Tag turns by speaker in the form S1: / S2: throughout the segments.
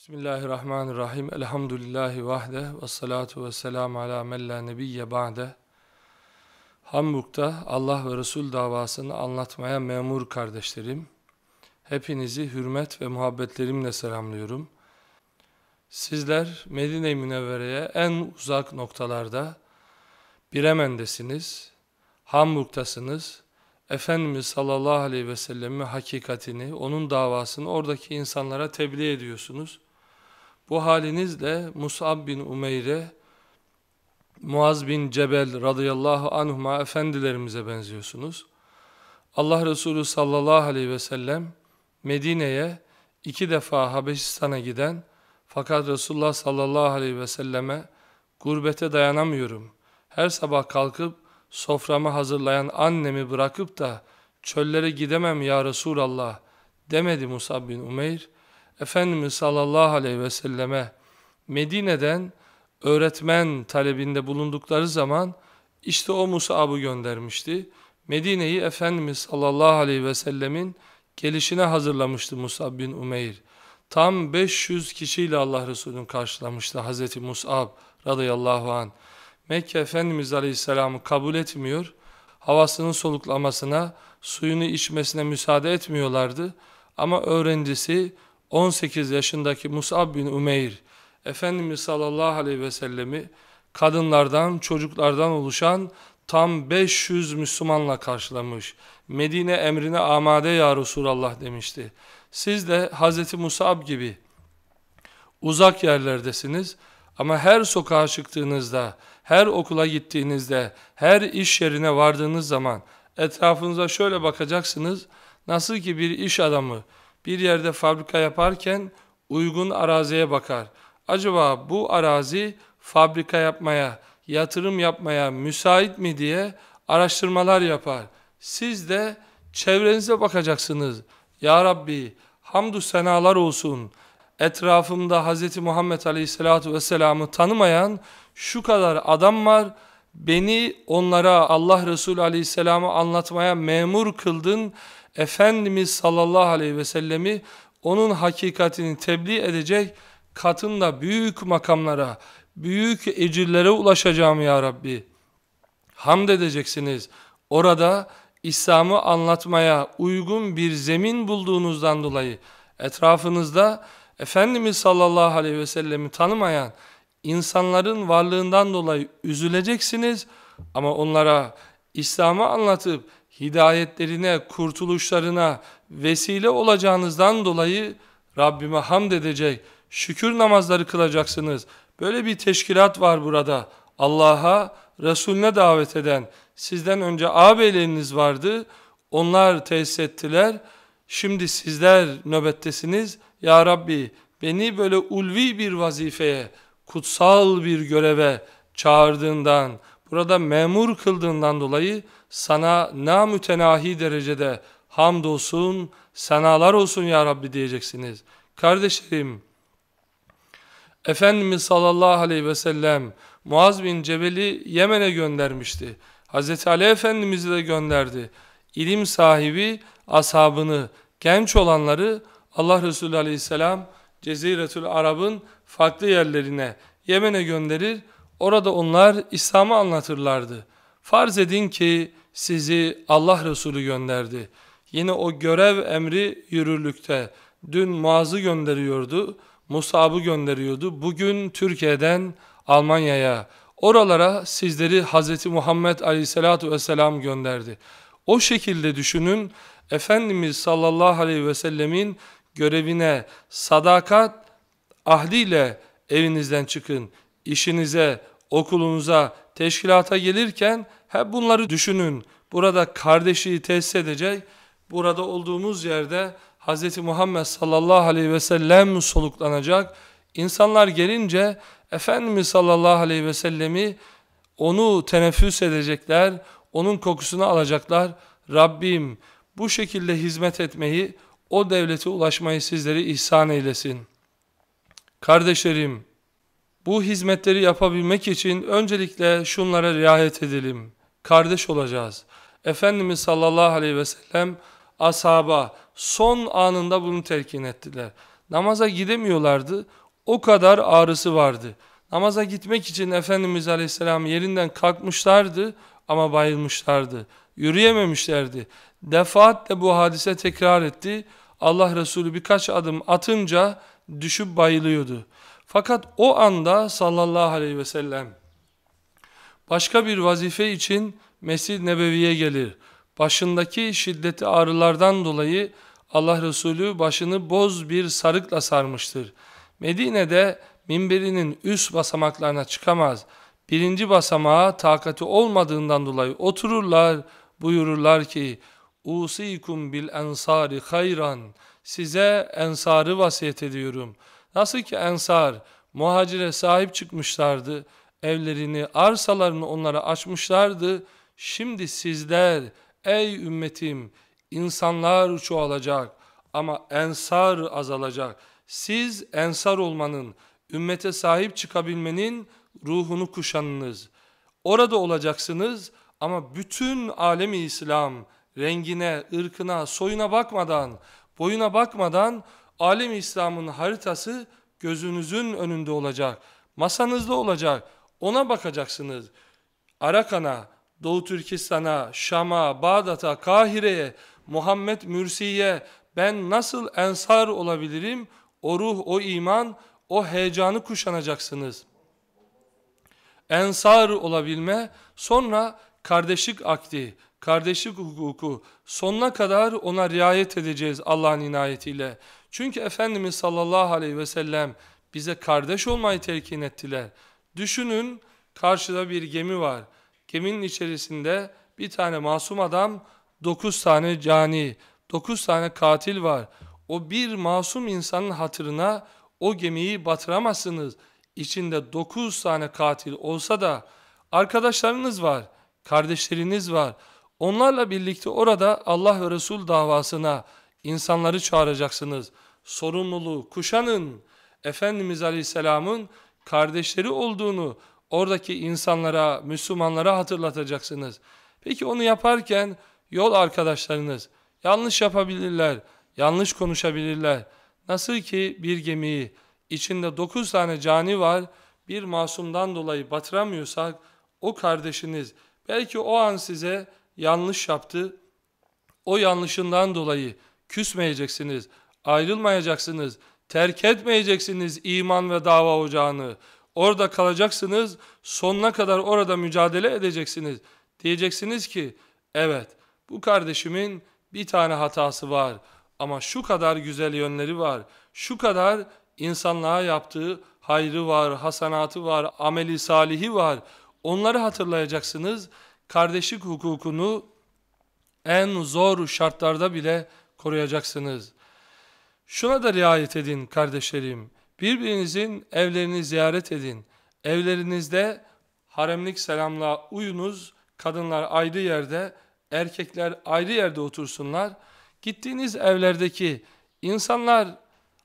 S1: Bismillahirrahmanirrahim. Elhamdülillahi vahde ve salatu ve selamu ala mella nebiyye ba'de. Hamburg'da Allah ve Resul davasını anlatmaya memur kardeşlerim. Hepinizi hürmet ve muhabbetlerimle selamlıyorum. Sizler Medine-i Münevvere'ye en uzak noktalarda Bremen'desiniz, Hamburg'tasınız. Efendimiz sallallahu aleyhi ve sellem'i hakikatini, onun davasını oradaki insanlara tebliğ ediyorsunuz. Bu halinizle Mus'ab bin Umeyr'e, Muaz bin Cebel radıyallahu anhuma efendilerimize benziyorsunuz. Allah Resulü sallallahu aleyhi ve sellem Medine'ye iki defa Habeşistan'a giden fakat Resulullah sallallahu aleyhi ve selleme gurbete dayanamıyorum. Her sabah kalkıp soframı hazırlayan annemi bırakıp da çöllere gidemem ya Resulallah demedi Musab bin Umeyr. Efendimiz sallallahu aleyhi ve selleme Medine'den öğretmen talebinde bulundukları zaman işte o Musa'bı göndermişti. Medine'yi Efendimiz sallallahu aleyhi ve sellemin gelişine hazırlamıştı Mus'ab bin Umeyr. Tam 500 kişiyle Allah Resulü'nü karşılamıştı Hazreti Mus'ab radıyallahu an. Mekke Efendimiz aleyhisselamı kabul etmiyor. Havasının soluklamasına, suyunu içmesine müsaade etmiyorlardı. Ama öğrencisi 18 yaşındaki Mus'ab bin Umeyr Efendimiz sallallahu aleyhi ve sellemi kadınlardan, çocuklardan oluşan tam 500 Müslümanla karşılamış. Medine emrine amade ya Resulallah demişti. Siz de Hazreti Musab gibi uzak yerlerdesiniz ama her sokağa çıktığınızda, her okula gittiğinizde, her iş yerine vardığınız zaman etrafınıza şöyle bakacaksınız. Nasıl ki bir iş adamı bir yerde fabrika yaparken uygun araziye bakar. Acaba bu arazi fabrika yapmaya, yatırım yapmaya müsait mi diye araştırmalar yapar. Siz de çevrenize bakacaksınız. Ya Rabbi hamdü senalar olsun. Etrafımda Hz. Muhammed Aleyhisselatü Vesselam'ı tanımayan şu kadar adam var. Beni onlara Allah Resulü Aleyhisselam'ı anlatmaya memur kıldın Efendimiz sallallahu aleyhi ve sellemi onun hakikatini tebliğ edecek katında büyük makamlara, büyük ecirlere ulaşacağım ya Rabbi. Hamd edeceksiniz. Orada İslam'ı anlatmaya uygun bir zemin bulduğunuzdan dolayı etrafınızda Efendimiz sallallahu aleyhi ve sellemi tanımayan insanların varlığından dolayı üzüleceksiniz ama onlara İslam'ı anlatıp hidayetlerine, kurtuluşlarına vesile olacağınızdan dolayı Rabbime hamd edecek, şükür namazları kılacaksınız. Böyle bir teşkilat var burada. Allah'a, Resulüne davet eden, sizden önce ağabeyleriniz vardı, onlar tesis ettiler, şimdi sizler nöbettesiniz. Ya Rabbi beni böyle ulvi bir vazifeye, kutsal bir göreve çağırdığından, burada memur kıldığından dolayı sana namütenahi derecede hamdolsun, senalar olsun ya Rabbi diyeceksiniz. Kardeşlerim, Efendimiz sallallahu aleyhi ve sellem Muaz bin Cebel'i Yemen'e göndermişti. Hazreti Ali Efendimiz'i de gönderdi. İlim sahibi ashabını, genç olanları Allah Resulü aleyhisselam Ceziretül Arab'ın farklı yerlerine Yemen'e gönderir. Orada onlar İslam'ı anlatırlardı. Farz edin ki sizi Allah Resulü gönderdi. Yine o görev emri yürürlükte. Dün Muaz'ı gönderiyordu, Musab'ı gönderiyordu. Bugün Türkiye'den Almanya'ya, oralara sizleri Hazreti Muhammed Aleyhisselatü Vesselam gönderdi. O şekilde düşünün, Efendimiz sallallahu aleyhi ve sellemin görevine sadakat ahliyle evinizden çıkın işinize, okulunuza, teşkilata gelirken hep bunları düşünün. Burada kardeşliği tesis edecek, burada olduğumuz yerde Hz. Muhammed sallallahu aleyhi ve sellem soluklanacak. İnsanlar gelince Efendimiz sallallahu aleyhi ve sellemi onu teneffüs edecekler, onun kokusunu alacaklar. Rabbim bu şekilde hizmet etmeyi, o devlete ulaşmayı sizleri ihsan eylesin. Kardeşlerim, bu hizmetleri yapabilmek için öncelikle şunlara riayet edelim. Kardeş olacağız. Efendimiz sallallahu aleyhi ve sellem ashaba son anında bunu telkin ettiler. Namaza gidemiyorlardı. O kadar ağrısı vardı. Namaza gitmek için Efendimiz aleyhisselam yerinden kalkmışlardı ama bayılmışlardı. Yürüyememişlerdi. Defaatle bu hadise tekrar etti. Allah Resulü birkaç adım atınca düşüp bayılıyordu. Fakat o anda sallallahu aleyhi ve sellem başka bir vazife için Mescid-i Nebevi'ye gelir. Başındaki şiddeti ağrılardan dolayı Allah Resulü başını boz bir sarıkla sarmıştır. Medine'de minberinin üst basamaklarına çıkamaz. Birinci basamağa takati olmadığından dolayı otururlar, buyururlar ki Usikum bil ensari hayran size ensarı vasiyet ediyorum.'' Nasıl ki ensar muhacire sahip çıkmışlardı, evlerini, arsalarını onlara açmışlardı. Şimdi sizler ey ümmetim insanlar çoğalacak ama ensar azalacak. Siz ensar olmanın, ümmete sahip çıkabilmenin ruhunu kuşanınız. Orada olacaksınız ama bütün alemi İslam rengine, ırkına, soyuna bakmadan, boyuna bakmadan Alim İslam'ın haritası gözünüzün önünde olacak. Masanızda olacak. Ona bakacaksınız. Arakan'a, Doğu Türkistan'a, Şam'a, Bağdat'a, Kahire'ye, Muhammed Mürsi'ye ben nasıl ensar olabilirim? O ruh, o iman, o heyecanı kuşanacaksınız. Ensar olabilme, sonra kardeşlik akdi, kardeşlik hukuku sonuna kadar ona riayet edeceğiz Allah'ın inayetiyle. Çünkü Efendimiz sallallahu aleyhi ve sellem bize kardeş olmayı telkin ettiler. Düşünün karşıda bir gemi var. Geminin içerisinde bir tane masum adam, dokuz tane cani, dokuz tane katil var. O bir masum insanın hatırına o gemiyi batıramazsınız. İçinde dokuz tane katil olsa da arkadaşlarınız var, kardeşleriniz var. Onlarla birlikte orada Allah ve Resul davasına, insanları çağıracaksınız. Sorumluluğu kuşanın. Efendimiz Aleyhisselam'ın kardeşleri olduğunu oradaki insanlara, Müslümanlara hatırlatacaksınız. Peki onu yaparken yol arkadaşlarınız yanlış yapabilirler, yanlış konuşabilirler. Nasıl ki bir gemiyi içinde dokuz tane cani var, bir masumdan dolayı batıramıyorsak o kardeşiniz belki o an size yanlış yaptı, o yanlışından dolayı küsmeyeceksiniz, ayrılmayacaksınız, terk etmeyeceksiniz iman ve dava ocağını. Orada kalacaksınız, sonuna kadar orada mücadele edeceksiniz. Diyeceksiniz ki, evet bu kardeşimin bir tane hatası var ama şu kadar güzel yönleri var, şu kadar insanlığa yaptığı hayrı var, hasanatı var, ameli salihi var. Onları hatırlayacaksınız. Kardeşlik hukukunu en zor şartlarda bile koruyacaksınız. Şuna da riayet edin kardeşlerim. Birbirinizin evlerini ziyaret edin. Evlerinizde haremlik selamla uyunuz. Kadınlar ayrı yerde, erkekler ayrı yerde otursunlar. Gittiğiniz evlerdeki insanlar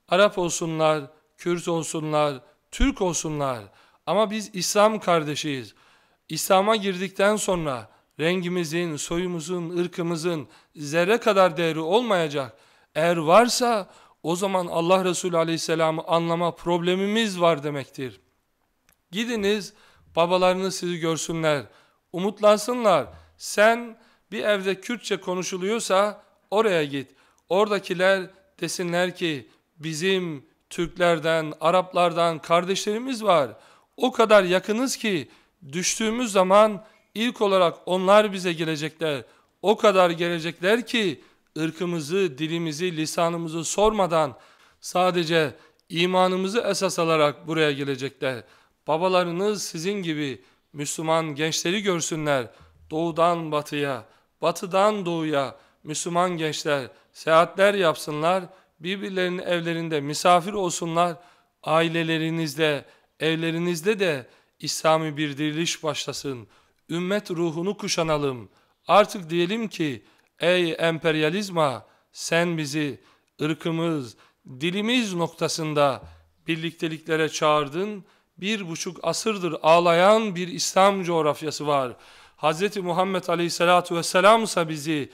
S1: Arap olsunlar, Kürt olsunlar, Türk olsunlar. Ama biz İslam kardeşiyiz. İslam'a girdikten sonra rengimizin, soyumuzun, ırkımızın zerre kadar değeri olmayacak. Eğer varsa o zaman Allah Resulü Aleyhisselam'ı anlama problemimiz var demektir. Gidiniz babalarınız sizi görsünler, umutlansınlar. Sen bir evde Kürtçe konuşuluyorsa oraya git. Oradakiler desinler ki bizim Türklerden, Araplardan kardeşlerimiz var. O kadar yakınız ki düştüğümüz zaman İlk olarak onlar bize gelecekler. O kadar gelecekler ki ırkımızı, dilimizi, lisanımızı sormadan sadece imanımızı esas alarak buraya gelecekler. Babalarınız sizin gibi Müslüman gençleri görsünler. Doğudan batıya, batıdan doğuya Müslüman gençler seyahatler yapsınlar. Birbirlerinin evlerinde misafir olsunlar. Ailelerinizde, evlerinizde de İslami bir diriliş başlasın ümmet ruhunu kuşanalım. Artık diyelim ki ey emperyalizma sen bizi ırkımız, dilimiz noktasında birlikteliklere çağırdın. Bir buçuk asırdır ağlayan bir İslam coğrafyası var. Hz. Muhammed Aleyhisselatü Vesselam ise bizi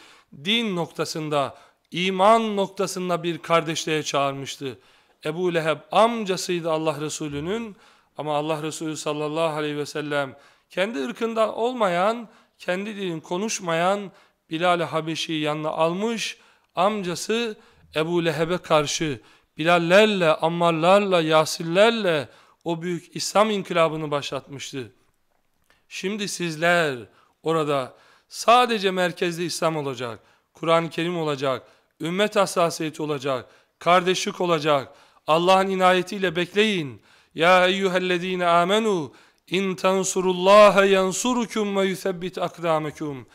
S1: din noktasında, iman noktasında bir kardeşliğe çağırmıştı. Ebu Leheb amcasıydı Allah Resulü'nün ama Allah Resulü sallallahu aleyhi ve sellem kendi ırkından olmayan, kendi dilin konuşmayan Bilal-i Habeşi'yi yanına almış, amcası Ebu Leheb'e karşı Bilallerle, Ammarlarla, Yasillerle o büyük İslam inkılabını başlatmıştı. Şimdi sizler orada sadece merkezde İslam olacak, Kur'an-ı Kerim olacak, ümmet hassasiyeti olacak, kardeşlik olacak. Allah'ın inayetiyle bekleyin. Ya eyyühellezine amenu İn tansurullaha yansurukum ve yusebbit akdamekum.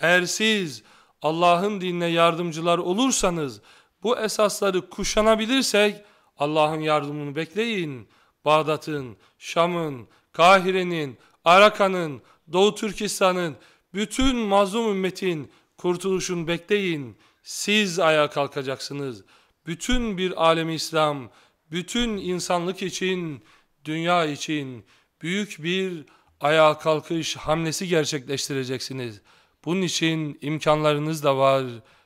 S1: Eğer siz Allah'ın dinine yardımcılar olursanız, bu esasları kuşanabilirsek Allah'ın yardımını bekleyin. Bağdat'ın, Şam'ın, Kahire'nin, Arakan'ın, Doğu Türkistan'ın, bütün mazlum ümmetin kurtuluşunu bekleyin. Siz ayağa kalkacaksınız. Bütün bir alemi İslam, bütün insanlık için, dünya için, büyük bir ayağa kalkış hamlesi gerçekleştireceksiniz. Bunun için imkanlarınız da var,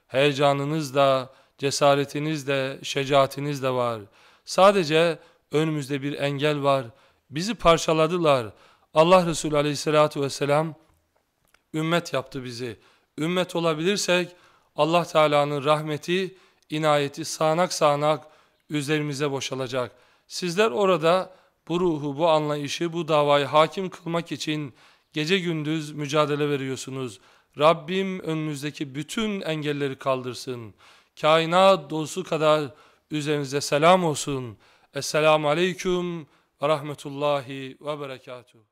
S1: heyecanınız da, cesaretiniz de, şecaatiniz de var. Sadece önümüzde bir engel var. Bizi parçaladılar. Allah Resulü aleyhissalatü vesselam ümmet yaptı bizi. Ümmet olabilirsek Allah Teala'nın rahmeti, inayeti sağanak sağanak üzerimize boşalacak. Sizler orada bu ruhu, bu anlayışı, bu davayı hakim kılmak için gece gündüz mücadele veriyorsunuz. Rabbim önünüzdeki bütün engelleri kaldırsın. Kainat dolusu kadar üzerinize selam olsun. Esselamu Aleyküm ve Rahmetullahi ve Berekatuhu.